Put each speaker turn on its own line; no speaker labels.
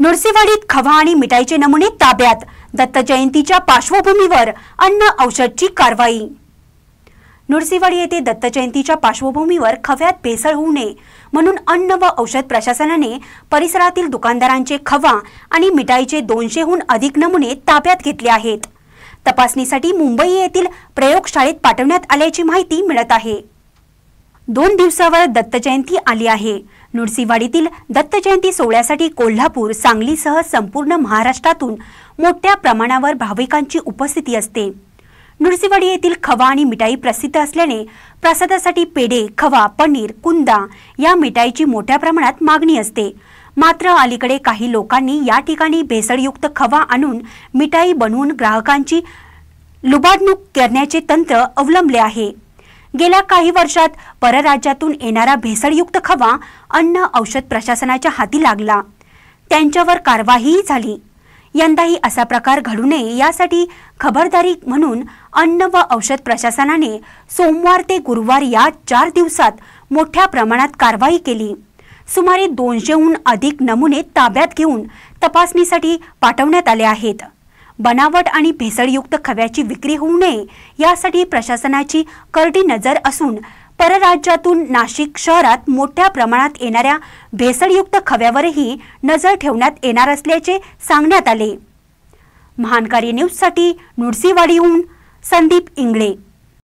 नृसिंहवाडीत खवा आणि मिठाईचे नमुने ताब्यात दत्त जयंतीच्या पार्श्वभूमीवर अन्न औषधची कारवाई नृसिंहवाडी येथे दत्त जयंतीच्या पार्श्वभूमीवर खव्यात भेसळ होऊ नये म्हणून अन्न व औषध प्रशासनाने परिसरातील दुकानदारांचे खवा आणि मिठाईचे दोनशेहून अधिक नमुने ताब्यात घेतले आहेत तपासणीसाठी मुंबई येथील प्रयोगशाळेत पाठवण्यात आल्याची माहिती मिळत आहे दोन दिवसावर दत्तजयंती आली आहे नुडसीवाडीतील दत्तजयंती सोहळ्यासाठी कोल्हापूर सांगलीसह संपूर्ण महाराष्ट्रातून मोठ्या प्रमाणावर भाविकांची उपस्थिती असते नुडसीवाडी येथील खवा आणि मिठाई प्रसिद्ध असल्याने प्रसादासाठी पेढे खवा पनीर कुंदा या मिठाईची मोठ्या प्रमाणात मागणी असते मात्र अलीकडे काही लोकांनी या ठिकाणी भेसळयुक्त खवा आणून मिठाई बनवून ग्राहकांची लुबाडणूक करण्याचे तंत्र अवलंबले आहे गेल्या काही वर्षात परराज्यातून येणारा भेसळयुक्त खवा अन्न औषध प्रशासनाच्या हाती लागला त्यांच्यावर कारवाईही झाली यंदाही असा प्रकार घडू नये यासाठी खबरदारी म्हणून अन्न व औषध प्रशासनाने सोमवार ते गुरुवार या चार दिवसात मोठ्या प्रमाणात कारवाई केली सुमारे दोनशेहून अधिक नमुने ताब्यात घेऊन तपासणीसाठी पाठवण्यात आले आहेत बनावट आणि भेसळयुक्त खव्याची विक्री होऊ नये यासाठी प्रशासनाची करडी नजर असून परराज्यातून नाशिक शहरात मोठ्या प्रमाणात येणाऱ्या भेसळयुक्त खव्यावरही नजर ठेवण्यात येणार असल्याचे सांगण्यात आले महानकारी न्यूजसाठी नुडसीवाडीहून संदीप इंगळे